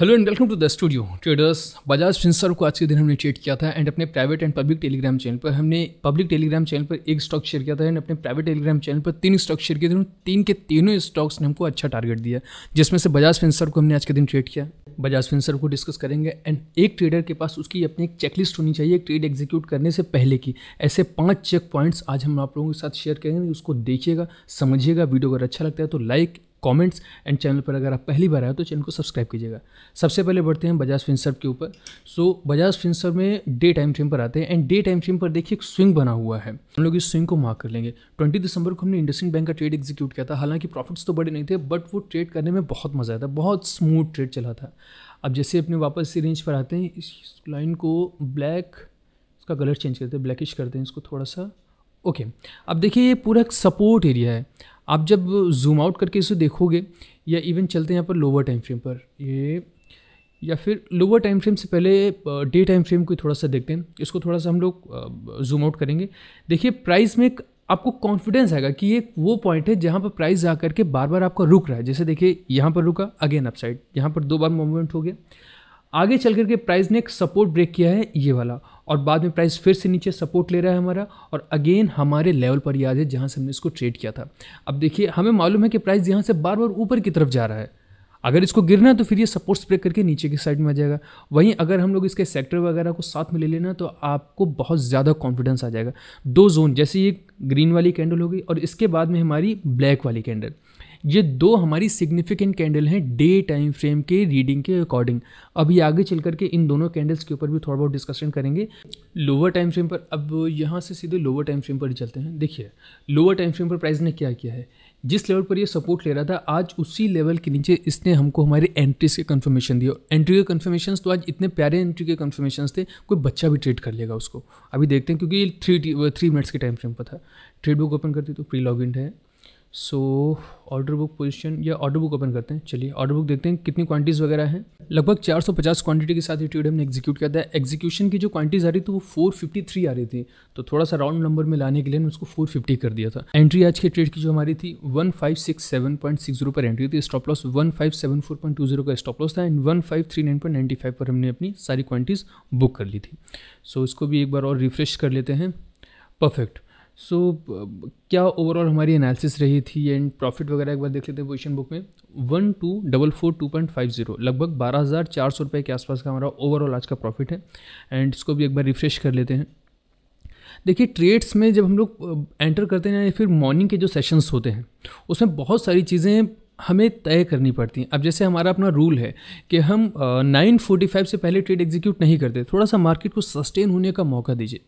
Hello and welcome to the studio traders Bajaj Finserv को आज के दिन हमने ट्रेड किया था एंड अपने private and public Telegram channel पर हमने पब्लिक टेलीग्राम चैनल पर एक स्टॉक शेयर किया था एंड अपने प्राइवेट टेलीग्राम चैनल पर तीन स्टॉक शेयर किए थे तीन के तीनों स्टॉक्स ने हमको अच्छा टारगेट दिया जिसमें से बजाज फिंसर को हमने आज के दिन ट्रेड किया बजाज फिंसर को डिस्कस करेंगे एंड एक ट्रेडर के पास उसकी अपनी एक चेकलिस्ट होनी चाहिए ट्रेड एग्जीक्यूट करने से पहले की ऐसे पाँच चेक पॉइंट्स आज हम आप लोगों के साथ शेयर करेंगे उसको देखिएगा समझिएगा वीडियो अगर अच्छा लगता है तो लाइक कमेंट्स एंड चैनल पर अगर आप पहली बार आए तो चैनल को सब्सक्राइब कीजिएगा सबसे पहले बढ़ते हैं बजाज फिंसर के ऊपर सो so, बजाज फिंसर में डे टाइम फ्रेम पर आते हैं एंड डे टाइम फ्रेम पर देखिए एक स्विंग बना हुआ है हम लोग इस स्विंग को मार्क कर लेंगे ट्वेंटी दिसंबर को हमने इंडस्ट्रीन बैंक का ट्रेड एग्जीक्यूट किया था हालांकि प्रॉफिट्स तो बड़े नहीं थे बट वो ट्रेड करने में बहुत मज़ा आया था बहुत स्मूथ ट्रेड चला था अब जैसे अपने वापस इसी रेंज पर आते हैं इस लाइन को ब्लैक उसका कलर चेंज करते हैं ब्लैकिश करते हैं इसको थोड़ा सा ओके अब देखिए ये पूरा एक सपोर्ट एरिया है आप जब जूम आउट करके इसे देखोगे या इवन चलते हैं यहाँ पर लोअर टाइम फ्रेम पर ये या फिर लोअर टाइम फ्रेम से पहले डे टाइम फ्रेम को थोड़ा सा देखते हैं इसको थोड़ा सा हम लोग जूम आउट करेंगे देखिए प्राइस में आपको कॉन्फिडेंस आएगा कि ये वो पॉइंट है जहाँ पर प्राइस जा करके बार बार आपका रुक रहा है जैसे देखिए यहाँ पर रुका अगेन अपसाइड यहाँ पर दो बार मूवमेंट हो गया आगे चल करके प्राइस ने एक सपोर्ट ब्रेक किया है ये वाला और बाद में प्राइस फिर से नीचे सपोर्ट ले रहा है हमारा और अगेन हमारे लेवल पर याद है जहाँ से हमने इसको ट्रेड किया था अब देखिए हमें मालूम है कि प्राइस यहाँ से बार बार ऊपर की तरफ जा रहा है अगर इसको गिरना है तो फिर ये सपोर्ट ब्रेक करके नीचे की साइड में आ जाएगा वहीं अगर हम लोग इसके सेक्टर वगैरह को साथ में ले लेना तो आपको बहुत ज़्यादा कॉन्फिडेंस आ जाएगा दो जोन जैसे ये ग्रीन वाली कैंडल होगी और इसके बाद में हमारी ब्लैक वाली कैंडल ये दो हमारी सिग्निफिकेंट कैंडल हैं डे टाइम फ्रेम के रीडिंग के अकॉर्डिंग अभी आगे चल करके इन दोनों कैंडल्स के ऊपर भी थोड़ा बहुत डिस्कशन करेंगे लोअर टाइम फ्रेम पर अब यहाँ से सीधे लोअर टाइम फ्रेम पर चलते हैं देखिए लोअर टाइम फ्रेम पर प्राइस ने क्या किया है जिस लेवल पर ये सपोर्ट ले रहा था आज उसी लेवल के नीचे इसने हमको हमारे एंट्रीज के दिए और एंट्री के कन्फर्मेशन तो आज इतने प्यारे एंट्री के कन्फर्मेशन थे कोई बच्चा भी ट्रेड कर लेगा उसको अभी देखते हैं क्योंकि ये थ्री थ्री मिनट्स के टाइम फ्रेम पर था ट्रेड बुक ओपन करती तो प्री लॉग इन है सो ऑर्डर बुक पोजीशन या ऑर्डर बुक ओपन करते हैं चलिए ऑर्डर बुक देखते हैं कितनी क्वांटिटीज़ वगैरह हैं लगभग 450 क्वांटिटी के साथ ये ट्रेड हमने एग्जीक्यूट किया था एग्जीक्यूशन की जो क्वांटिटीज़ आ रही थी वो 453 आ रही थी तो थोड़ा सा राउंड नंबर में लाने के लिए हमने उसको 450 कर दिया था एंट्री आज के ट्रेड की जो हमारी थी वन पर एंट्री थी स्टॉप लॉस वन का स्टॉप लॉस था एंड वन पर हमने अपनी सारी क्वांटिटीज़ बुक कर ली थी सो so, इसको भी एक बार और रिफ्रेश कर लेते हैं परफेक्ट सो so, क्या ओवरऑल हमारी एनालिसिस रही थी एंड प्रॉफिट वगैरह एक बार देख लेते हैं पोजिशन बुक में one two double four two point five zero लगभग बारह हज़ार चार सौ रुपये के आसपास का हमारा ओवरऑल आज का प्रॉफिट है एंड इसको भी एक बार रिफ्रेश कर लेते हैं देखिए ट्रेड्स में जब हम लोग एंटर करते हैं या फिर मॉर्निंग के जो सेशंस होते हैं उसमें बहुत सारी चीज़ें हमें तय करनी पड़ती हैं अब जैसे हमारा अपना रूल है कि हम नाइन फोर्टी फाइव से पहले ट्रेड एग्जीक्यूट नहीं करते थोड़ा सा मार्केट को सस्टेन होने का मौका दीजिए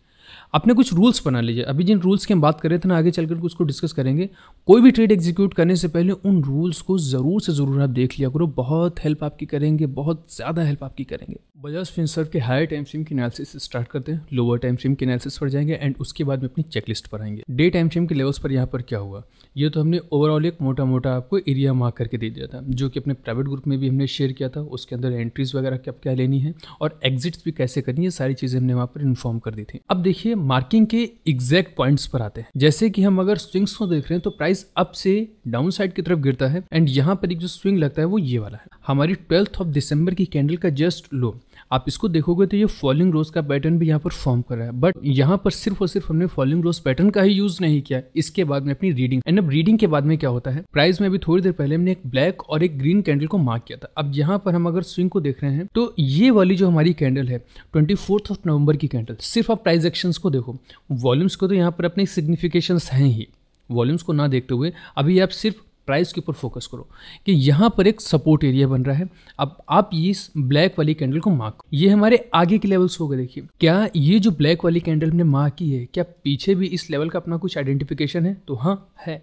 अपने कुछ रूल्स बना लीजिए अभी जिन रूल्स की हम बात कर रहे थे ना आगे चल कर उसको डिस्कस करेंगे कोई भी ट्रेड एग्जीक्यूट करने से पहले उन रूल्स को ज़रूर से ज़रूर आप देख लिया करो बहुत हेल्प आपकी करेंगे बहुत ज़्यादा हेल्प आपकी करेंगे बजाज फिनसर्व के हायर टाइम फ्रेम की एनालिसिस स्टार्ट करते हैं लोअर टाइम फ्रेम के एनालिसिस पर जाएंगे एंड उसके बाद में अपनी चेकलिस्ट पर आएंगे डे टाइम फ्रेम के लेवल्स पर यहाँ पर क्या हुआ ये तो हमने ओवरऑल एक मोटा मोटा आपको एरिया मार्क करके दे दिया था जो कि अपने प्राइवेट ग्रुप में भी हमने शेयर किया था उसके अंदर एंट्रीज वगैरह क्या क्या लेनी है और एग्जिट्स भी कैसे करनी है सारी चीज़ें हमने वहाँ पर इन्फॉर्म कर दी थी अब देखिए मार्किंग के एग्जैक्ट पॉइंट्स पर आते हैं जैसे कि हम अगर स्विंग्स को देख रहे हैं तो प्राइस अप से डाउन साइड की तरफ गिरता है एंड यहाँ पर एक जो स्विंग लगता है वो ये वाला है हमारी ट्वेल्थ ऑफ दिसंबर की कैंडल का जस्ट लो आप इसको देखोगे तो ये फॉलिंग रोज का पैटर्न भी यहाँ पर फॉर्म कर रहा है बट यहाँ पर सिर्फ और सिर्फ हमने फॉलिंग रोज पैटर्न का ही यूज नहीं किया इसके बाद में अपनी रीडिंग एंड अब रीडिंग के बाद में क्या होता है प्राइस में अभी थोड़ी देर पहले हमने एक ब्लैक और एक ग्रीन कैंडल को मार्क किया था अब यहाँ पर हम अगर स्विंग को देख रहे हैं तो ये वाली जो हमारी कैंडल है ट्वेंटी ऑफ नवंबर की कैंडल सिर्फ आप प्राइज एक्शन को देखो वॉल्यूम्स को तो यहाँ पर अपने सिग्निफिकेशन हैं ही वॉल्यूम्स को ना देखते हुए अभी आप सिर्फ प्राइस के ऊपर फोकस करो कि यहाँ पर एक सपोर्ट एरिया बन रहा है अब आप ये इस ब्लैक वाली कैंडल को मार्क ये हमारे आगे के लेवल्स हो गए देखिए क्या ये जो ब्लैक वाली कैंडल हमने मार्क की है क्या पीछे भी इस लेवल का अपना कुछ आइडेंटिफिकेशन है तो हाँ है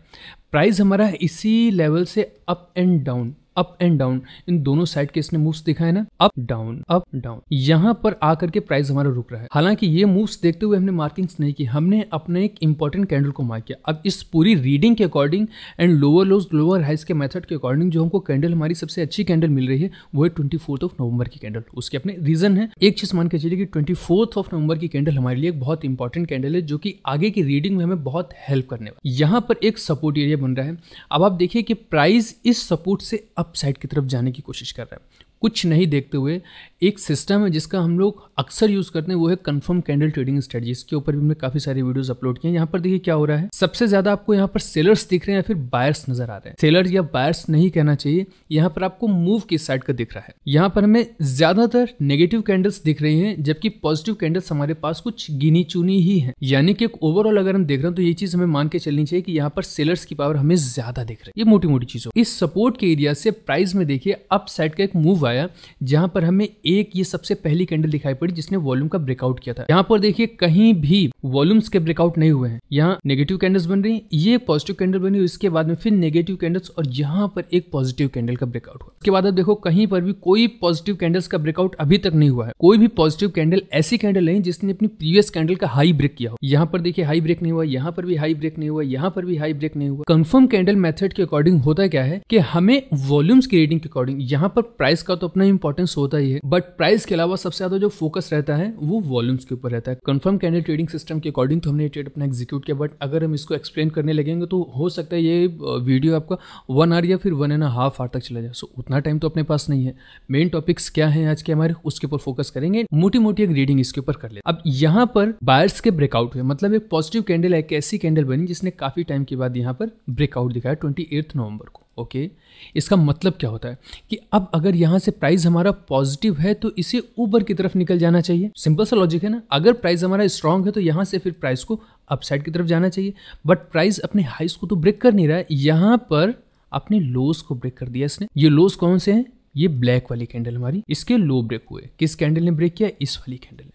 प्राइस हमारा इसी लेवल से up and down up and down इन दोनों साइड के इसने मूव्स दिखाए ना अप डाउन अप डाउन यहाँ पर आकर के प्राइस हमारा रुक रहा है हालांकि ये मूव्स देखते हुए हमने मार्किंग्स नहीं की हमने अपने एक इंपॉर्टेंट कैंडल को मार्क किया अब इस पूरी रीडिंग के according and lower lows lower highs के मेथड के अकॉर्डिंग जो हमको कैंडल हमारी सबसे अच्छी कैंडल मिल रही है वो है ट्वेंटी ऑफ नवंबर की कैंडल उसके अपने रीजन है एक चीज मान के चलिए कि ट्वेंटी ऑफ नवंबर की कैंडल हमारे लिए एक बहुत इंपॉर्टेंट कैंडल है जो कि आगे की रीडिंग में हमें बहुत हेल्प करने वाला यहाँ पर एक सपोर्ट एरिया बन रहा है अब आप देखिए कि प्राइस इस सपोर्ट से अपसाइड साइड की तरफ जाने की कोशिश कर रहा है कुछ नहीं देखते हुए एक सिस्टम है जिसका हम लोग अक्सर यूज़ करते हैं वो है कंफर्म कैंडल ट्रेडिंग स्ट्रेटजी इसके ऊपर भी हमने काफ़ी सारे वीडियोस अपलोड किए हैं यहाँ पर देखिए क्या हो रहा है सबसे ज़्यादा आपको यहाँ पर सेलर्स दिख रहे हैं या फिर बायर्स नजर आ रहे हैं सेलर्स या बायर्स नहीं कहना चाहिए यहाँ पर आपको मूव किस साइड का दिख रहा है यहाँ पर हमें ज़्यादातर नेगेटिव कैंडल्स दिख रही हैं जबकि पॉजिटिव कैंडल्स हमारे पास कुछ गिनी चुनी ही है यानी कि ओवरऑल अगर हम देख रहे हैं तो ये चीज़ हमें मान के चलनी चाहिए कि यहाँ पर सेलर्स की पावर हमें ज़्यादा दिख रही है ये मोटी मोटी चीज़ हो इस सपोर्ट के एरिया से प्राइस में देखिए अप साइड का एक मूव आया आया जहां पर हमें एक ये सबसे पहली कैंडल दिखाई पड़ी जिसने वॉल्यूम का ब्रेकआउट किया था यहाँ पर देखिए कहीं भी वॉल्यूम्स के ब्रेकआउट नहीं हुए हैं यहाँ नेगेटिव कैंडल्स बन रही है ये पॉजिटिव कैंडल बनी हुई इसके बाद में फिर नेगेटिव कैंडल्स और यहाँ पर एक पॉजिटिव कैंडल का ब्रेकआउट हुआ उसके बाद देखो कहीं पर भी कोई पॉजिटिव कैंडल्स का ब्रेकआउट अभी तक नहीं हुआ है कोई भी पॉजिटिव कैंडल ऐसी कैंडल है जिसने अपनी प्रीवियस कैंडल का हाई ब्रेक किया हो यहाँ पर देखिए हाई ब्रेक नहीं हुआ यहाँ पर भी हाई ब्रेक नहीं हुआ यहाँ पर भी हाई ब्रेक नहीं हुआ कंफर्म कैंडल मेथड के अकॉर्डिंग होता क्या है कि हमें वॉल्यूम्स की रीडिंग के अकॉर्डिंग यहाँ पर प्राइस का उसका तो अपना इंपॉर्टेंस होता ही है बट प्राइस के अलावा सबसे ज्यादा जो फोकस रहता है वो वॉल्यूम्स के ऊपर रहता है कन्फर्म कैंडल ट्रेडिंग सिस्टम के अकॉर्डिंग तो हमने ट्रेड अपना एग्जीक्यूट किया बट अगर हम इसको एक्सप्लेन करने लगेंगे तो हो सकता है ये वीडियो आपका वन आवर या फिर वन एंड हाफ आवर तक चला जाए सो उतना टाइम तो अपने पास नहीं है मेन टॉपिक्स क्या है आज के हमारे उसके ऊपर फोकस करेंगे मोटी मोटी एक रीडिंग इसके ऊपर कर ले अब यहाँ पर बायर्स के ब्रेकआउट हुए मतलब एक पॉजिटिव कैंडल एक ऐसी कैंडल बनी जिसने काफी टाइम के बाद यहाँ पर ब्रेकआउट दिखाया ट्वेंटी नवंबर को ओके okay. इसका मतलब क्या होता है कि अब अगर यहाँ से प्राइस हमारा पॉजिटिव है तो इसे ऊपर की तरफ निकल जाना चाहिए सिंपल सा लॉजिक है ना अगर प्राइस हमारा स्ट्रांग है तो यहाँ से फिर प्राइस को अपसाइड की तरफ जाना चाहिए बट प्राइस अपने हाइस को तो ब्रेक कर नहीं रहा है यहाँ पर अपने लोस को ब्रेक कर दिया इसने ये लोस कौन से हैं ये ब्लैक वाली कैंडल हमारी इसके लो ब्रेक हुए किस कैंडल ने ब्रेक किया इस वाली कैंडल ने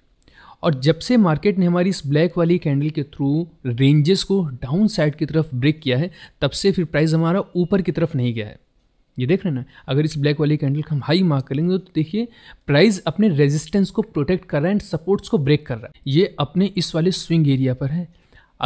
और जब से मार्केट ने हमारी इस ब्लैक वाली कैंडल के थ्रू रेंजेस को डाउन साइड की तरफ ब्रेक किया है तब से फिर प्राइस हमारा ऊपर की तरफ नहीं गया है ये देख रहे हैं ना अगर इस ब्लैक वाली कैंडल का हम हाई मार्क करेंगे तो देखिए प्राइस अपने रेजिस्टेंस को प्रोटेक्ट कर रहा है एंड सपोर्ट्स को ब्रेक कर रहा है ये अपने इस वाले स्विंग एरिया पर है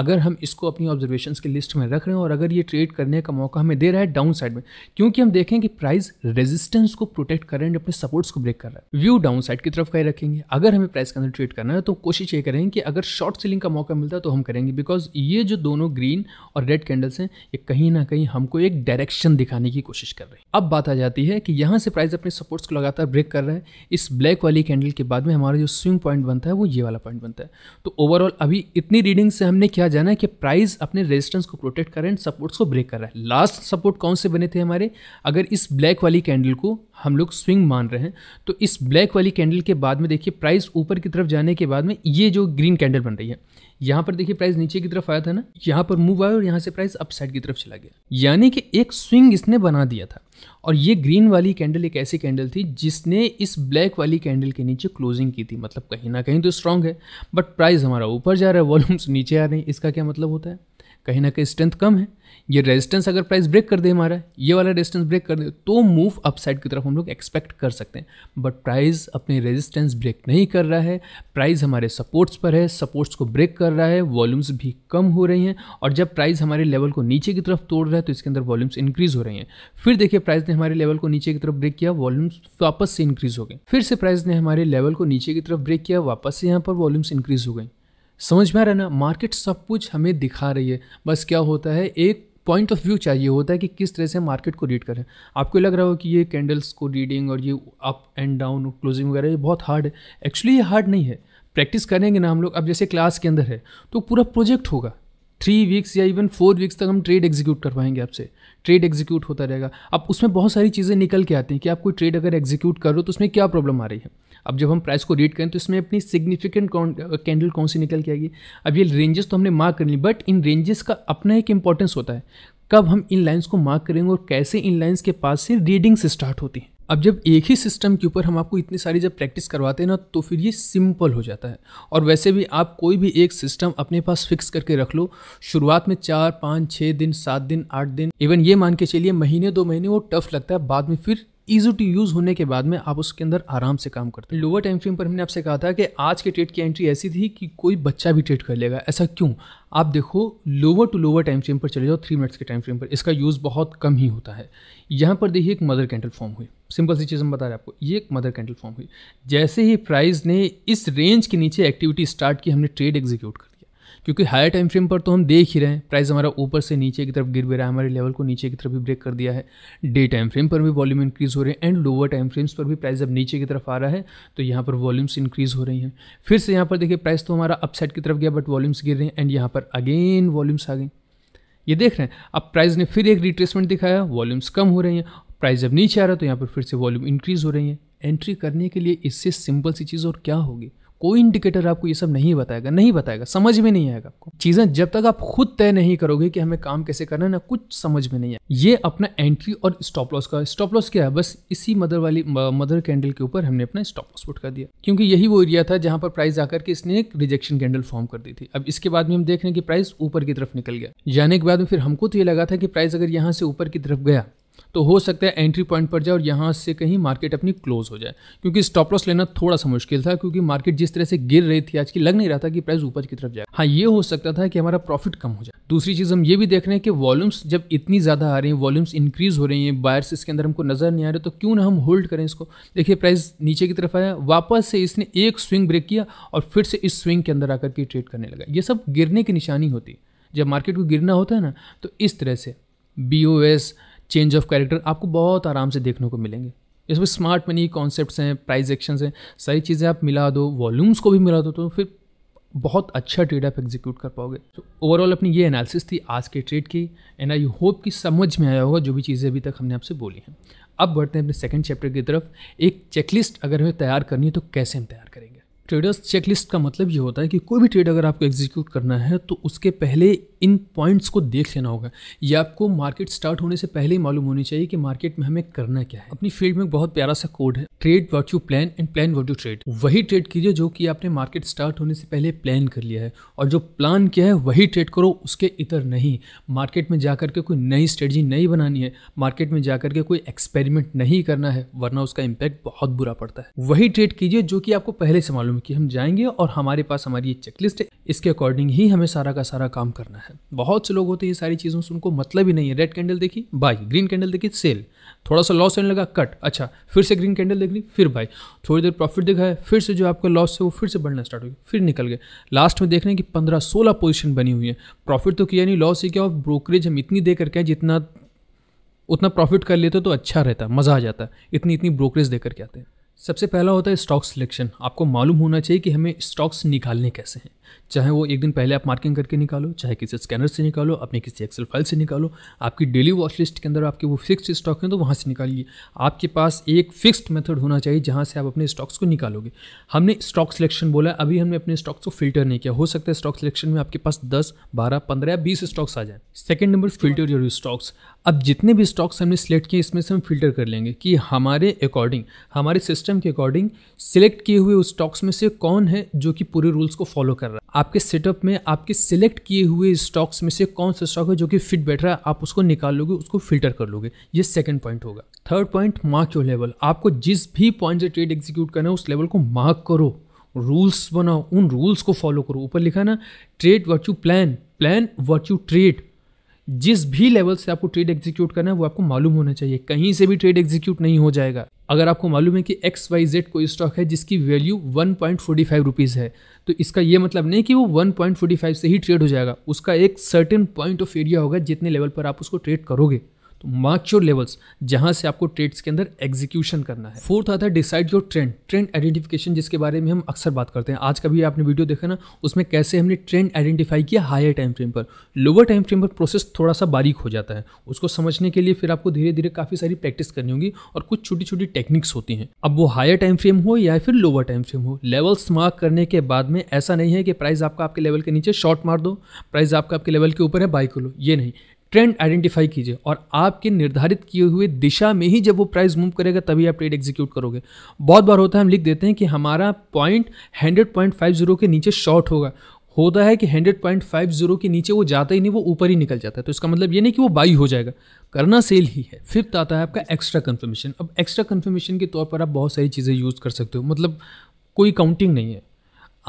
अगर हम इसको अपनी ऑब्जर्वेशन की लिस्ट में रख रहे हैं और अगर ये ट्रेड करने का मौका हमें दे रहा है डाउन साइड में क्योंकि हम देखें कि प्राइस रेजिस्टेंस को प्रोटेक्ट कर रहे हैं अपने सपोर्ट्स को ब्रेक कर रहा है व्यू डाउन साइड की तरफ का ही रखेंगे अगर हमें प्राइस के अंदर ट्रेड करना है तो कोशिश ये करेंगे कि अगर शॉर्ट सेलिंग का मौका मिलता है तो हम करेंगे बिकॉज ये जो दोनों ग्रीन और रेड कैंडल्स हैं ये कहीं ना कहीं हमको एक डायरेक्शन दिखाने की कोशिश कर रहे हैं अब बात आ जाती है कि यहाँ से प्राइस अपने सपोर्ट्स को लगातार ब्रेक कर रहा है इस ब्लैक वाली कैंडल के बाद में हमारा जो स्विंग पॉइंट बनता है वो ये वाला पॉइंट बनता है तो ओवरऑल अभी इतनी रीडिंग से हमने क्या समझा जाना है कि प्राइस अपने रेजिस्टेंस को प्रोटेक्ट कर रहे हैं सपोर्ट्स को ब्रेक कर रहा है लास्ट सपोर्ट कौन से बने थे हमारे अगर इस ब्लैक वाली कैंडल को हम लोग स्विंग मान रहे हैं तो इस ब्लैक वाली कैंडल के बाद में देखिए प्राइस ऊपर की तरफ जाने के बाद में ये जो ग्रीन कैंडल बन रही है यहाँ पर देखिए प्राइस नीचे की तरफ आया था ना यहाँ पर मूव आया और यहाँ से प्राइस अपसाइड की तरफ चला गया यानी कि एक स्विंग इसने बना दिया था और ये ग्रीन वाली कैंडल एक ऐसी कैंडल थी जिसने इस ब्लैक वाली कैंडल के नीचे क्लोजिंग की थी मतलब कहीं ना कहीं तो स्ट्रांग है बट प्राइस हमारा ऊपर जा रहा है वॉल्यूम्स नीचे आ रहे हैं इसका क्या मतलब होता है कहीं ना कहीं स्ट्रेंथ कम है ये रेजिस्टेंस अगर प्राइस ब्रेक कर दे हमारा ये वाला रेजिस्टेंस ब्रेक कर दे तो मूव अपसाइड की तरफ हम लोग एक्सपेक्ट कर सकते हैं बट प्राइस अपने रेजिस्टेंस ब्रेक नहीं कर रहा है प्राइस हमारे सपोर्ट्स पर है सपोर्ट्स को ब्रेक कर रहा है वॉल्यूम्स भी कम हो रही हैं और जब प्राइस हमारे लेवल को नीचे की तरफ तोड़ रहा है तो इसके अंदर वॉल्यूम्स इंक्रीज हो रही हैं फिर देखिए प्राइस ने हमारे लेवल को नीचे की तरफ ब्रेक किया वॉल्यूम्स वापस से इंक्रीज हो गए फिर से प्राइस ने हमारे लेवल को नीचे की तरफ ब्रेक किया वापस से यहाँ पर वॉल्यूम्स इंक्रीज हो गई समझ में आ रहा है ना मार्केट सब कुछ हमें दिखा रही है बस क्या होता है एक पॉइंट ऑफ व्यू चाहिए होता है कि किस तरह से मार्केट को रीड करें आपको लग रहा हो कि ये कैंडल्स को रीडिंग और ये अप एंड डाउन क्लोजिंग वगैरह ये बहुत हार्ड है एक्चुअली ये हार्ड नहीं है प्रैक्टिस करेंगे ना हम लोग अब जैसे क्लास के अंदर है तो पूरा प्रोजेक्ट होगा थ्री वीक्स या इवन फोर वीक्स तक हम ट्रेड एग्जीक्यूट पाएंगे आपसे ट्रेड एग्जीक्यूट होता रहेगा अब उसमें बहुत सारी चीज़ें निकल के आती हैं कि आप कोई ट्रेड अगर एग्जीक्यूट करो तो उसमें क्या प्रॉब्लम आ रही है अब जब हम प्राइस को रीड करें तो इसमें अपनी सिग्निफिकेंट कैंडल कौन सी निकल के आएगी अब ये रेंजेस तो हमने मार्क कर ली बट इन रेंजेस का अपना एक इंपॉर्टेंस होता है कब हम इन लाइन्स को मार्क करेंगे और कैसे इन लाइन्स के पास से रीडिंग्स स्टार्ट होती हैं अब जब एक ही सिस्टम के ऊपर हम आपको इतनी सारी जब प्रैक्टिस करवाते हैं ना तो फिर ये सिंपल हो जाता है और वैसे भी आप कोई भी एक सिस्टम अपने पास फिक्स करके रख लो शुरुआत में चार पाँच छः दिन सात दिन आठ दिन इवन ये मान के चलिए महीने दो महीने वो टफ लगता है बाद में फिर ईजी टू यूज़ होने के बाद में आप उसके अंदर आराम से काम करते हैं लोअर टाइम फ्रेम पर हमने आपसे कहा था कि आज के ट्रेड की एंट्री ऐसी थी कि कोई बच्चा भी ट्रेड कर लेगा ऐसा क्यों आप देखो lower to lower time frame पर चले जाओ थ्री मिनट्स के टाइम फ्रेम पर इसका यूज़ बहुत कम ही होता है यहाँ पर देखिए एक मदर कैंडल फॉर्म हुई सिंपल सी चीज़ हम बता रहे हैं आपको ये एक मदर कैंडल फॉर्म हुई जैसे ही प्राइस ने इस रेंज के नीचे एक्टिविटी स्टार्ट की हमने ट्रेड एग्जीक्यूट कर क्योंकि हायर टाइम फ्रेम पर तो हम देख ही रहे हैं प्राइस हमारा ऊपर से नीचे की तरफ गिर भी रहा है हमारे लेवल को नीचे की तरफ भी ब्रेक कर दिया है डे टाइम फ्रेम पर भी वॉल्यूम इंक्रीज़ हो रहे हैं एंड लोअर टाइम फ्रेम्स पर भी प्राइस जब नीचे की तरफ आ रहा है तो यहाँ पर वॉल्यूम्स इंक्रीज़ हो रही हैं फिर से यहाँ पर देखिए प्राइस तो हमारा अपसाइड की तरफ गया बट वॉल्यूम्स गिर रहे हैं एंड यहाँ पर अगेन वॉल्यूम्स आ गई ये देख रहे हैं अब प्राइस ने फिर एक रिट्रेसमेंट दिखाया वॉल्यूम्स कम हो रही हैं प्राइस जब नीचे आ रहा है तो यहाँ पर फिर से वॉल्यूम इंक्रीज़ हो रही है एंट्री करने के लिए इससे सिंपल सी चीज़ और क्या होगी कोई इंडिकेटर आपको ये सब नहीं बताएगा नहीं बताएगा समझ में नहीं आएगा आपको चीज़ें जब तक आप खुद तय नहीं करोगे कि हमें काम कैसे करना है ना कुछ समझ में नहीं है ये अपना एंट्री और स्टॉप लॉस का स्टॉप लॉस क्या है बस इसी मदर वाली मदर कैंडल के ऊपर हमने अपना स्टॉप लॉस पुट कर दिया क्योंकि यही वो एरिया था जहां पर प्राइस आकर के इसने एक रिजेक्शन कैंडल फॉर्म कर दी थी अब इसके बाद में हम देख रहे हैं कि प्राइस ऊपर की तरफ निकल गया जाने के बाद में फिर हमको तो ये लगा था कि प्राइस अगर यहाँ से ऊपर की तरफ गया तो हो सकता है एंट्री पॉइंट पर जाए और यहाँ से कहीं मार्केट अपनी क्लोज हो जाए क्योंकि स्टॉप लॉस लेना थोड़ा सा मुश्किल था क्योंकि मार्केट जिस तरह से गिर रही थी आज की लग नहीं रहा था कि प्राइस ऊपर की तरफ जाए हाँ ये हो सकता था कि हमारा प्रॉफिट कम हो जाए दूसरी चीज़ हम ये भी देख रहे हैं कि वॉल्यूम्स जब इतनी ज़्यादा आ रही हैं वॉल्यूम्स इंक्रीज हो रही हैं बायर्स इसके अंदर हमको नज़र नहीं आ रहे तो क्यों ना हम होल्ड करें इसको देखिए प्राइस नीचे की तरफ आया वापस से इसने एक स्विंग ब्रेक किया और फिर से इस स्विंग के अंदर आकर के ट्रेड करने लगा ये सब गिरने की निशानी होती है जब मार्केट को गिरना होता है ना तो इस तरह से B O S change of character आपको बहुत आराम से देखने को मिलेंगे इसमें स्मार्ट मनी कॉन्सेप्ट्स हैं प्राइस एक्शन हैं सारी चीज़ें आप मिला दो वॉल्यूम्स को भी मिला दो तो फिर बहुत अच्छा ट्रेड आप एग्जीक्यूट कर पाओगे तो ओवरऑल अपनी ये एनालिसिस थी आज के ट्रेड की एंड आई होप कि समझ में आया होगा जो भी चीज़ें अभी तक हमने आपसे बोली हैं अब बढ़ते हैं अपने सेकेंड चैप्टर की तरफ एक चेकलिस्ट अगर हमें तैयार करनी है तो कैसे हम तैयार करेंगे ट्रेडर्स चेकलिस्ट का मतलब ये होता है कि कोई भी ट्रेड अगर आपको एग्जीक्यूट करना है तो उसके पहले इन पॉइंट्स को देख लेना होगा ये आपको मार्केट स्टार्ट होने से पहले ही मालूम होनी चाहिए कि मार्केट में हमें करना क्या है अपनी फील्ड में बहुत प्यारा सा कोड है trade what you plan and plan what you trade वही ट्रेड कीजिए जो कि आपने मार्केट स्टार्ट होने से पहले प्लान कर लिया है और जो प्लान किया है वही ट्रेड करो उसके इतर नहीं मार्केट में जाकर के कोई नई स्ट्रेटजी नहीं बनानी है मार्केट में जाकर के कोई एक्सपेरिमेंट नहीं करना है वरना उसका इम्पैक्ट बहुत बुरा पड़ता है वही ट्रेड कीजिए जो कि आपको पहले से मालूम मालूम की हम जाएंगे और हमारे पास हमारी ये चेकलिस्ट है इसके अकॉर्डिंग ही हमें सारा का सारा काम करना है बहुत से लोग होते हैं ये सारी चीज़ों से उनको मतलब ही नहीं है रेड कैंडल देखी बाई ग्रीन कैंडल देखी सेल थोड़ा सा लॉस होने लगा कट अच्छा फिर से ग्रीन कैंडल देख ली फिर बाई थोड़ी देर प्रॉफिट देखा है फिर से जो आपका लॉस है वो फिर से बढ़ना स्टार्ट हुई फिर निकल गए लास्ट में देख रहे हैं कि पंद्रह सोलह पोजिशन बनी हुई है प्रॉफिट तो किया नहीं लॉस ही क्या और ब्रोकरेज हम इतनी दे करके हैं जितना उतना प्रॉफिट कर लेते तो अच्छा रहता मज़ा आ जाता इतनी इतनी ब्रोकरेज दे करके आते हैं सबसे पहला होता है स्टॉक सिलेक्शन आपको मालूम होना चाहिए कि हमें स्टॉक्स निकालने कैसे हैं चाहे वो एक दिन पहले आप मार्किंग करके निकालो चाहे किसी स्कैनर से निकालो अपने किसी एक्सेल फाइल से निकालो आपकी डेली वॉच लिस्ट के अंदर आपके वो फिक्स्ड स्टॉक हैं तो वहाँ से निकालिए आपके पास एक फिक्स्ड मेथड होना चाहिए जहाँ से आप अपने स्टॉक्स को निकालोगे हमने स्टॉक सिलेक्शन बोला अभी हमने अपने स्टॉक्स को फिल्टर नहीं किया हो सकता है स्टॉक सिलेक्शन में आपके पास दस बारह पंद्रह या बीस स्टॉक्स आ जाए second number filter your stocks अब जितने भी स्टॉक्स हमने सेलेक्ट किए इसमें से हम फिल्टर कर लेंगे कि हमारे अकॉर्डिंग हमारे सिस्टम सिस्टम के अकॉर्डिंग सिलेक्ट किए हुए उस स्टॉक्स में से कौन है जो कि पूरे रूल्स को फॉलो कर रहा है आपके सेटअप में आपके सिलेक्ट किए हुए स्टॉक्स में से कौन सा स्टॉक है जो कि फिट बैठ रहा है आप उसको निकाल लोगे उसको फिल्टर कर लोगे ये सेकंड पॉइंट होगा third point mark your level आपको जिस भी पॉइंट से ट्रेड एग्जीक्यूट करना है उस लेवल को मार्क करो रूल्स बनाओ उन रूल्स को फॉलो करो ऊपर लिखा ना trade what you plan plan what you trade जिस भी लेवल से आपको ट्रेड एग्जीक्यूट करना है वो आपको मालूम होना चाहिए कहीं से भी ट्रेड एग्जीक्यूट नहीं हो जाएगा अगर आपको मालूम है कि एक्स वाई जेड कोई स्टॉक है जिसकी value one point forty five rupees है तो इसका ये मतलब नहीं कि वो वन पॉइंट फोर्टी फाइव से ही ट्रेड हो जाएगा उसका एक सर्टेन पॉइंट ऑफ एरिया होगा जितने लेवल पर आप उसको ट्रेड करोगे तो मार्क योर लेवल्स जहाँ से आपको ट्रेड्स के अंदर एग्जीक्यूशन करना है फोर्थ आता है decide your trend trend identification जिसके बारे में हम अक्सर बात करते हैं आज का भी आपने वीडियो देखा ना उसमें कैसे हमने ट्रेंड आइडेंटिफाई किया हायर टाइम फ्रेम पर लोअर टाइम फ्रेम पर प्रोसेस थोड़ा सा बारीक हो जाता है उसको समझने के लिए फिर आपको धीरे धीरे काफ़ी सारी प्रैक्टिस करनी होगी और कुछ छोटी छोटी टेक्निक्स होती हैं अब वो हायर टाइम फ्रेम हो या फिर लोअर टाइम फ्रेम हो लेवल्स मार्क करने के बाद में ऐसा नहीं है कि प्राइस आपका आपके लेवल के नीचे शॉर्ट मार दो प्राइस आपका आपके लेवल के ऊपर है बाई कर लो ये नहीं ट्रेंड आइडेंटिफाई कीजिए और आपके निर्धारित किए हुए दिशा में ही जब वो प्राइस मूव करेगा तभी आप ट्रेड एग्जीक्यूट करोगे बहुत बार होता है हम लिख देते हैं कि हमारा point hundred point five zero के नीचे शॉर्ट होगा होता है कि हंड्रेड पॉइंट फाइव जीरो के नीचे वो जाता ही नहीं वो ऊपर ही निकल जाता है तो इसका मतलब ये नहीं कि वो बाई हो जाएगा करना सेल ही है फिफ्थ आता है आपका एक्स्ट्रा कन्फर्मेशन अब एक्स्ट्रा कन्फर्मेशन के तौर पर आप बहुत सारी चीज़ें यूज़ कर सकते हो मतलब कोई काउंटिंग नहीं है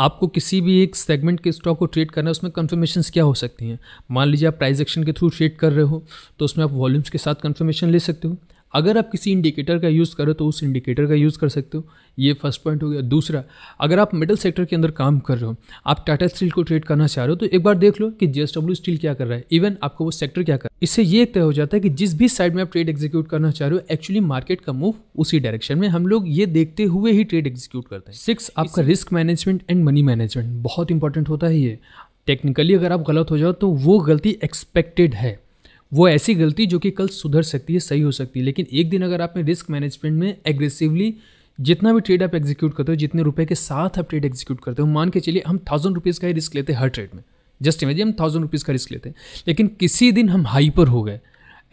आपको किसी भी एक सेगमेंट के स्टॉक को ट्रेड करना है उसमें कन्फर्मेशन क्या हो सकती हैं मान लीजिए आप प्राइस एक्शन के थ्रू ट्रेड कर रहे हो तो उसमें आप वॉल्यूम्स के साथ कन्फर्मेशन ले सकते हो अगर आप किसी इंडिकेटर का यूज़ करो तो उस इंडिकेटर का यूज़ कर सकते हो ये फर्स्ट पॉइंट हो गया दूसरा अगर आप मेटल सेक्टर के अंदर काम कर रहे हो आप टाटा स्टील को ट्रेड करना चाह रहे हो तो एक बार देख लो कि जे स्टील क्या कर रहा है इवन आपको वो सेक्टर क्या कर रहा है इससे ये तय हो जाता है कि जिस भी साइड में आप ट्रेड एग्जीक्यूट करना चाह रहे हो एक्चुअली मार्केट का मूव उसी डायरेक्शन में हम लोग ये देखते हुए ही ट्रेड एग्जीक्यूट करते हैं सिक्स आपका risk management and money management बहुत इंपॉर्टेंट होता है ये टेक्निकली अगर आप गलत हो जाओ तो वो गलती एक्सपेक्टेड है वो ऐसी गलती जो कि कल सुधर सकती है सही हो सकती है लेकिन एक दिन अगर आपने रिस्क मैनेजमेंट में एग्रेसिवली जितना भी ट्रेड आप एग्जीक्यूट करते हो जितने रुपए के साथ आप ट्रेड एग्जीक्यूट करते हो मान के चलिए हम थाउजेंड रुपीज़ का ही रिस्क लेते हैं हर ट्रेड में जस्ट इमेजिए हम थाउजेंड रुपीज़ का रिस्क लेते हैं लेकिन किसी दिन हम हाइपर हो गए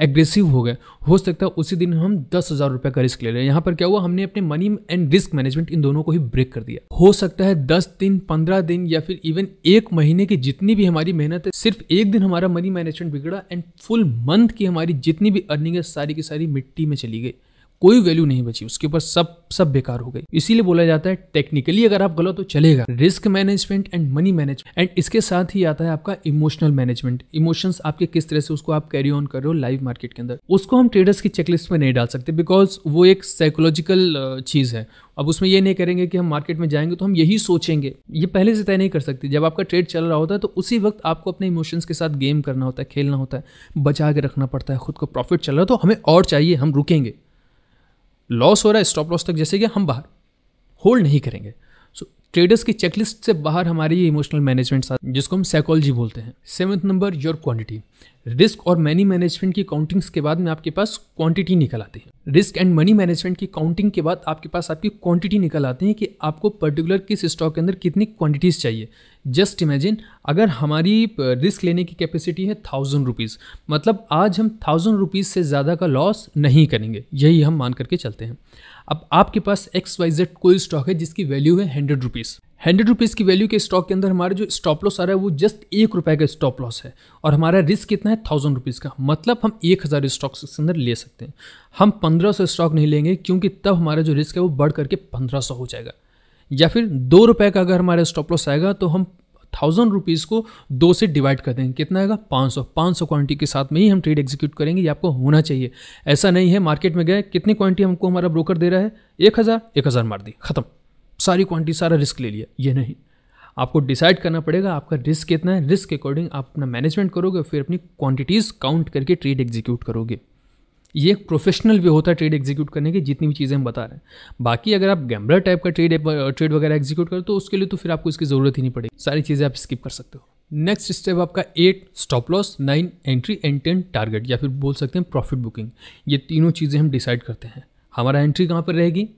एग्रेसिव हो गए हो सकता है उसी दिन हम दस हज़ार रुपये का रिस्क ले रहे हैं यहाँ पर क्या हुआ हमने अपने मनी एंड रिस्क मैनेजमेंट इन दोनों को ही ब्रेक कर दिया हो सकता है दस दिन पंद्रह दिन या फिर इवन एक महीने की जितनी भी हमारी मेहनत है सिर्फ एक दिन हमारा मनी मैनेजमेंट बिगड़ा एंड फुल मंथ की हमारी जितनी भी अर्निंग है सारी की सारी मिट्टी में चली गई कोई वैल्यू नहीं बची उसके ऊपर सब सब बेकार हो गई इसीलिए बोला जाता है टेक्निकली अगर आप गलत तो चलेगा risk management and money management and इसके साथ ही आता है आपका इमोशनल मैनेजमेंट इमोशंस आपके किस तरह से उसको आप कैरी ऑन कर रहे हो लाइव मार्केट के अंदर उसको हम ट्रेडर्स की चेकलिस्ट में नहीं डाल सकते बिकॉज वो एक साइकोलॉजिकल चीज़ है अब उसमें ये नहीं करेंगे कि हम मार्केट में जाएंगे तो हम यही सोचेंगे ये पहले से तय नहीं कर सकते जब आपका ट्रेड चल रहा होता है तो उसी वक्त आपको अपने इमोशंस के साथ गेम करना होता है खेलना होता है बचा के रखना पड़ता है खुद को प्रॉफिट चल रहा है तो हमें और चाहिए हम रुकेंगे लॉस हो रहा है स्टॉप लॉस तक जैसे कि हम बाहर होल्ड नहीं करेंगे सो ट्रेडर्स की चेकलिस्ट से बाहर हमारी ये इमोशनल मैनेजमेंट जिसको हम साइकोलॉजी बोलते हैं seventh number your quantity risk और मनी मैनेजमेंट की काउंटिंग्स के बाद में आपके पास क्वांटिटी निकल आती है रिस्क एंड मनी मैनेजमेंट की काउंटिंग के बाद आपके पास आपकी क्वांटिटी निकल आती है कि आपको पर्टिकुलर किस स्टॉक के अंदर कितनी क्वांटिटीज़ चाहिए जस्ट इमेजिन अगर हमारी रिस्क लेने की कैपेसिटी है थाउजेंड रुपीज़ मतलब आज हम थाउजेंड रुपीज़ से ज़्यादा का लॉस नहीं करेंगे यही हम मान करके चलते हैं अब आपके पास एक्स वाई जेड कोई स्टॉक है जिसकी वैल्यू है हंड्रेड रुपीज़ हंड्रेड रुपीज़ की वैल्यू के स्टॉक के अंदर हमारे जो स्टॉप लॉस आ रहा है वो जस्ट एक रुपये का स्टॉप लॉस है और हमारा रिस्क कितना है थाउजेंड रुपीज़ का मतलब हम एक हज़ार स्टॉक्स के अंदर ले सकते हैं हम पंद्रह सौ स्टॉक नहीं लेंगे क्योंकि तब हमारा जो रिस्क है वो बढ़ करके पंद्रह सौ हो जाएगा या फिर दो रुपये का अगर हमारा स्टॉप लॉस आएगा तो हम थाउजेंड रुपीज़ को दो से डिवाइड कर देंगे कितना आएगा पाँच सौ पाँच सौ क्वान्टिटी के साथ में ही हम ट्रेड एग्जीक्यूट करेंगे ये आपको होना चाहिए ऐसा नहीं है मार्केट में गए कितनी क्वान्टिटी हमको हमारा ब्रोकर दे रहा है एक हज़ार एक हज़ार मार दी खत्म सारी क्वान्टिटी सारा रिस्क ले लिया ये नहीं आपको डिसाइड करना पड़ेगा आपका रिस्क कितना है रिस्क के अकॉर्डिंग आप अपना मैनेजमेंट करोगे फिर अपनी क्वांटिटीज़ काउंट करके ट्रेड एग्जीक्यूट करोगे ये एक प्रोफेशनल वे होता है ट्रेड एग्जीक्यूट करने की जितनी भी चीज़ें हम बता रहे हैं बाकी अगर आप गैम्बलर टाइप का ट्रेड ट्रेड वगैरह एग्जीक्यूट करो तो उसके लिए तो फिर आपको इसकी ज़रूरत ही नहीं पड़ेगी सारी चीज़ें आप स्किप कर सकते हो नेक्स्ट स्टेप आपका eight stop loss nine entry and ten target या फिर बोल सकते हैं प्रॉफिट बुकिंग ये तीनों चीज़ें हम डिसाइड करते हैं हमारा एंट्री कहाँ पर रहेगी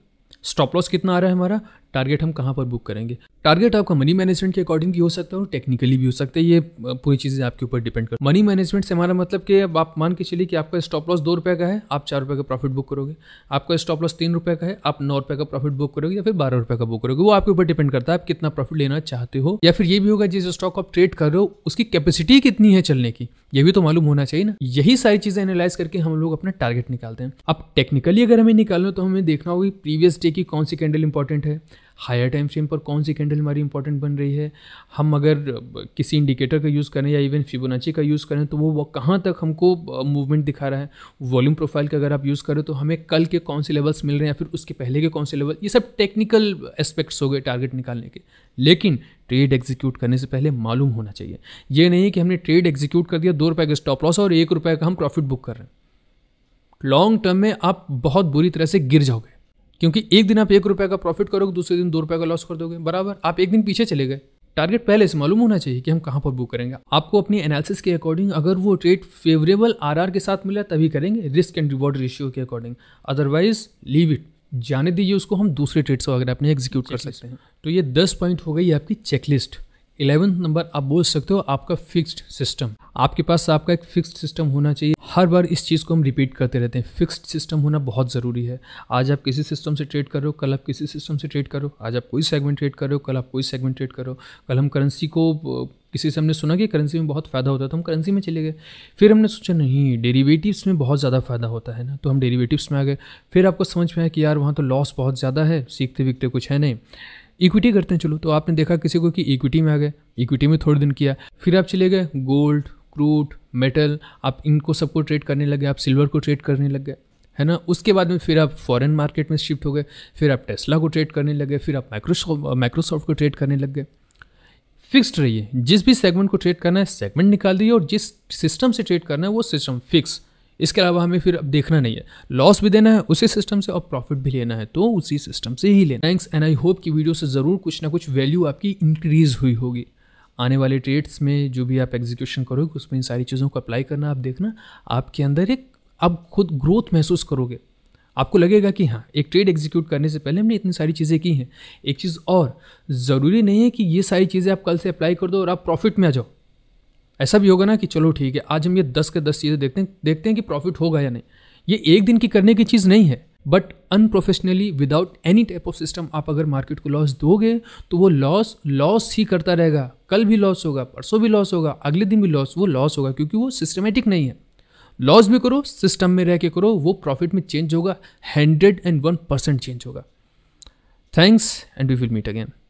स्टॉप लॉस कितना आ रहा है हमारा टारगेट हम कहाँ पर बुक करेंगे टारगेट आपका मनी मैनेजमेंट के अकॉर्डिंग भी हो सकता है और टेक्निकली भी हो सकता है ये पूरी चीज़ें आपके ऊपर डिपेंड कर मनी मैनेजमेंट से हमारा मतलब कि आप मान के चलिए कि आपका स्टॉप लॉस दो रुपये का है आप चार रुपये का प्रॉफिट बुक करोगे आपका स्टॉप लॉस तीन रुपये का है आप नौ रुपये का प्रॉफिट बुक करोगे या फिर बारह रुपये का बुक करोगे वो आपके ऊपर डिपेंड करता है आप कितना प्रॉफिट लेना चाहते हो या फिर ये भी होगा जिस स्टॉक आप ट्रेड कर रहे हो उसकी कैपेसिटी कितनी है चलने की ये भी तो मालूम होना चाहिए ना यही सारी चीज़ें एनालाइज करके हम लोग अपना टारगेट निकालते हैं अब टेक्निकली अगर हमें निकालना तो हमें देखना होगा प्रीवियस डे की कौन सी कैंडल इंपॉर्टेंट है हायर टाइम फ्रेम पर कौन सी कैंडल हमारी इंपॉर्टेंट बन रही है हम अगर किसी इंडिकेटर का यूज़ करें या इवन फिबोनाची का यूज़ करें तो वो कहाँ तक हमको मूवमेंट दिखा रहा है वॉल्यूम प्रोफाइल का अगर आप यूज़ करें तो हमें कल के कौन से लेवल्स मिल रहे हैं या फिर उसके पहले के कौन से लेवल ये सब टेक्निकल एस्पेक्ट्स हो गए टारगेट निकालने के लेकिन ट्रेड एग्जीक्यूट करने से पहले मालूम होना चाहिए ये नहीं कि हमने ट्रेड एग्जीक्यूट कर दिया दो रुपये का स्टॉप लॉस और एक रुपये का हम प्रॉफिट बुक कर रहे हैं लॉन्ग टर्म में आप बहुत बुरी तरह से गिर जाओगे क्योंकि एक दिन आप एक रुपये का प्रॉफिट करोगे दूसरे दिन दो रुपये का लॉस कर दोगे बराबर आप एक दिन पीछे चले गए टारगेट पहले से मालूम होना चाहिए कि हम कहाँ पर बुक करेंगे आपको अपनी एनालिसिस के अकॉर्डिंग अगर वो ट्रेड फेवरेबल आरआर के साथ मिला तभी करेंगे रिस्क एंड रिवॉर्ड रेशियो के अकॉर्डिंग अदरवाइज लीव इट जाने दीजिए उसको हम दूसरे ट्रेड्स वगैरह अपने एग्जीक्यूट कर सकते हैं तो ये दस पॉइंट हो गई आपकी चेकलिस्ट इलेवेंथ नंबर आप बोल सकते हो आपका फिक्स्ड सिस्टम आपके पास आपका एक फिक्स्ड सिस्टम होना चाहिए हर बार इस चीज़ को हम रिपीट करते रहते हैं फिक्स्ड सिस्टम होना बहुत ज़रूरी है आज आप किसी सिस्टम से ट्रेड करो कल आप किसी सिस्टम से ट्रेड करो आज आप कोई सेगमेंट ट्रेड करो कल आप कोई सेगमेंट ट्रेड करो कल हम करेंसी को किसी से हमने सुना कि करेंसी में बहुत फ़ायदा होता है तो हम करेंसी में चले गए फिर हमने सोचा नहीं डेरिवेटिव्स में बहुत ज़्यादा फ़ायदा होता है ना तो हम डेरिवेटिव्स में आ गए फिर आपको समझ में आया कि यार वहाँ तो लॉस बहुत ज़्यादा है सीखते वीखते कुछ है नहीं इक्विटी करते हैं चलो तो आपने देखा किसी को कि इक्विटी में आ गए इक्विटी में थोड़े दिन किया फिर आप चले गए गोल्ड क्रूड मेटल आप इनको सबको ट्रेड करने लगे आप सिल्वर को ट्रेड करने लग गए है ना उसके बाद में फिर आप फॉरेन मार्केट में शिफ्ट हो गए फिर आप टेस्ला को ट्रेड करने लगे फिर आप माइक्रोसॉफ्ट माइक्रोसॉफ्ट को ट्रेड करने लग गए फिक्स्ड रहिए जिस भी सेगमेंट को ट्रेड करना है सेगमेंट निकाल दीजिए और जिस सिस्टम से ट्रेड करना है वो सिस्टम फिक्स इसके अलावा हमें फिर अब देखना नहीं है लॉस भी देना है उसी सिस्टम से और प्रॉफिट भी लेना है तो उसी सिस्टम से ही लेना थैंक्स एंड आई होप कि वीडियो से ज़रूर कुछ ना कुछ वैल्यू आपकी इंक्रीज़ हुई होगी आने वाले ट्रेड्स में जो भी आप एग्जीक्यूशन करोगे उसमें इन सारी चीज़ों को अप्लाई करना आप देखना आपके अंदर एक आप खुद ग्रोथ महसूस करोगे आपको लगेगा कि हाँ एक ट्रेड एग्जीक्यूट करने से पहले हमने इतनी सारी चीज़ें की हैं एक चीज़ और ज़रूरी नहीं है कि ये सारी चीज़ें आप कल से अप्लाई कर दो और आप प्रॉफिट में आ जाओ ऐसा भी होगा ना कि चलो ठीक है आज हम ये दस के दस चीज़ें देखते हैं देखते हैं कि प्रॉफिट होगा या नहीं ये एक दिन की करने की चीज़ नहीं है but unprofessionally without any type of system आप अगर मार्केट को लॉस दोगे तो वो लॉस लॉस ही करता रहेगा कल भी लॉस होगा परसों भी लॉस होगा अगले दिन भी लॉस वो लॉस होगा क्योंकि वो सिस्टमेटिक नहीं है लॉस भी करो सिस्टम में रह के करो वो प्रॉफिट में चेंज होगा hundred and one percent change होगा thanks and we will meet again